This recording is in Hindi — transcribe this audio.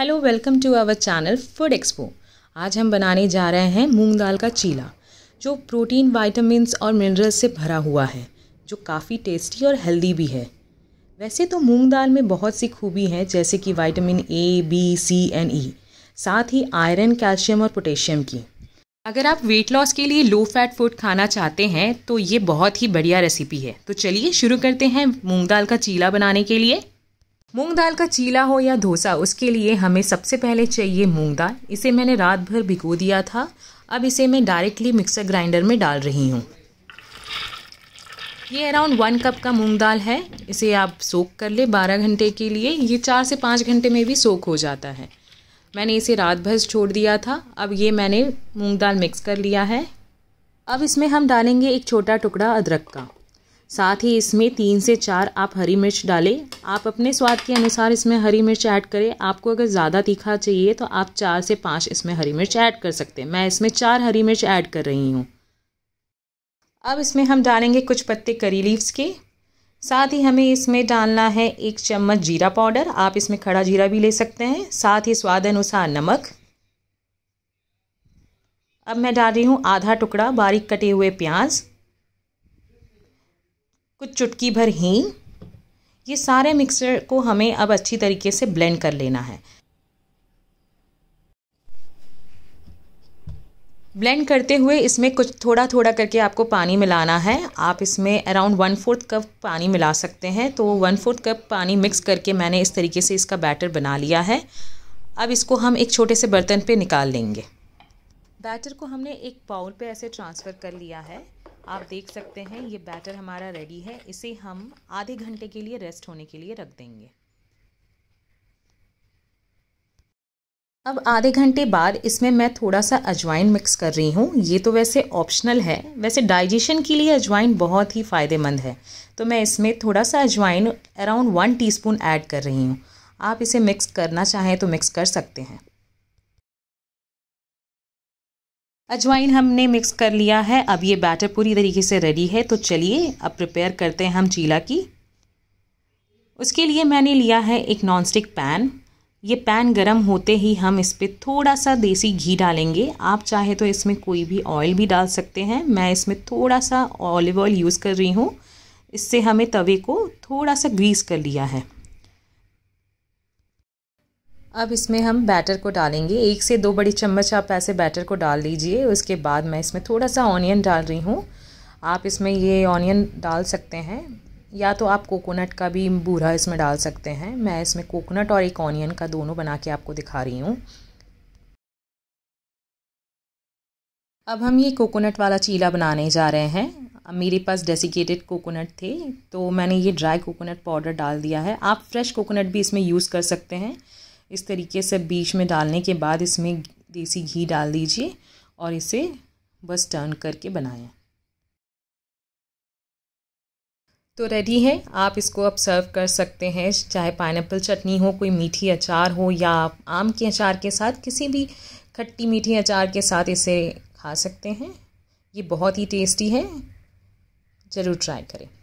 hello welcome to our channel food expo आज हम बनाने जा रहे हैं मूंग दाल का चीला जो प्रोटीन वाइटामस और मिनरल्स से भरा हुआ है जो काफ़ी टेस्टी और हेल्दी भी है वैसे तो मूंग दाल में बहुत सी खूबी हैं जैसे कि vitamin A B C and E साथ ही आयरन कैल्शियम और पोटेशियम की अगर आप वेट लॉस के लिए लो फैट फूड खाना चाहते हैं तो ये बहुत ही बढ़िया रेसिपी है तो चलिए शुरू करते हैं मूंग दाल का चीला बनाने के लिए मूंग दाल का चीला हो या डोसा उसके लिए हमें सबसे पहले चाहिए मूंग दाल इसे मैंने रात भर भिगो दिया था अब इसे मैं डायरेक्टली मिक्सर ग्राइंडर में डाल रही हूँ ये अराउंड वन कप का मूंग दाल है इसे आप सोख कर ले बारह घंटे के लिए ये चार से पाँच घंटे में भी सोख हो जाता है मैंने इसे रात भर छोड़ दिया था अब ये मैंने मूंग दाल मिक्स कर लिया है अब इसमें हम डालेंगे एक छोटा टुकड़ा अदरक का साथ ही इसमें तीन से चार आप हरी मिर्च डालें आप अपने स्वाद के अनुसार इसमें हरी मिर्च ऐड करें आपको अगर ज़्यादा तीखा चाहिए तो आप चार से पाँच इसमें हरी मिर्च ऐड कर सकते हैं मैं इसमें चार हरी मिर्च ऐड कर रही हूँ अब इसमें हम डालेंगे कुछ पत्ते करी लीव्स के साथ ही हमें इसमें डालना है एक चम्मच जीरा पाउडर आप इसमें खड़ा जीरा भी ले सकते हैं साथ ही स्वाद अनुसार नमक अब मैं डाल रही हूँ आधा टुकड़ा बारीक कटे हुए प्याज़ कुछ चुटकी भर हींग ये सारे मिक्सचर को हमें अब अच्छी तरीके से ब्लेंड कर लेना है ब्लेंड करते हुए इसमें कुछ थोड़ा थोड़ा करके आपको पानी मिलाना है आप इसमें अराउंड वन फोर्थ कप पानी मिला सकते हैं तो वन फोर्थ कप पानी मिक्स करके मैंने इस तरीके से इसका बैटर बना लिया है अब इसको हम एक छोटे से बर्तन पे निकाल लेंगे बैटर को हमने एक बाउल पे ऐसे ट्रांसफ़र कर लिया है आप देख सकते हैं ये बैटर हमारा रेडी है इसे हम आधे घंटे के लिए रेस्ट होने के लिए रख देंगे अब आधे घंटे बाद इसमें मैं थोड़ा सा अजवाइन मिक्स कर रही हूँ ये तो वैसे ऑप्शनल है वैसे डाइजेशन के लिए अजवाइन बहुत ही फ़ायदेमंद है तो मैं इसमें थोड़ा सा अजवाइन अराउंड वन टीस्पून ऐड कर रही हूँ आप इसे मिक्स करना चाहें तो मिक्स कर सकते हैं अजवाइन हमने मिक्स कर लिया है अब ये बैटर पूरी तरीके से रेडी है तो चलिए अब प्रिपेयर करते हैं हम चीला की उसके लिए मैंने लिया है एक नॉनस्टिक पैन ये पैन गरम होते ही हम इस पर थोड़ा सा देसी घी डालेंगे आप चाहे तो इसमें कोई भी ऑयल भी डाल सकते हैं मैं इसमें थोड़ा सा ऑलिव ऑयल यूज़ कर रही हूँ इससे हमें तवे को थोड़ा सा ग्रीस कर लिया है अब इसमें हम बैटर को डालेंगे एक से दो बड़ी चम्मच आप ऐसे बैटर को डाल लीजिए उसके बाद मैं इसमें थोड़ा सा ऑनियन डाल रही हूँ आप इसमें ये ऑनियन डाल सकते हैं या तो आप कोकोनट का भी बूरा इसमें डाल सकते हैं मैं इसमें कोकोनट और एक ऑनियन का दोनों बना के आपको दिखा रही हूँ अब हम ये कोकोनट वाला चीला बनाने जा रहे हैं मेरे पास डेसिकेटेड कोकोनट थे तो मैंने ये ड्राई कोकोनट पाउडर डाल दिया है आप फ्रेश कोकोनट भी इसमें यूज़ कर सकते हैं इस तरीके से बीच में डालने के बाद इसमें देसी घी डाल दीजिए और इसे बस टर्न करके बनाएं तो रेडी है आप इसको अब सर्व कर सकते हैं चाहे पाइनएप्पल चटनी हो कोई मीठी अचार हो या आप आम के अचार के साथ किसी भी खट्टी मीठी अचार के साथ इसे खा सकते हैं ये बहुत ही टेस्टी है ज़रूर ट्राई करें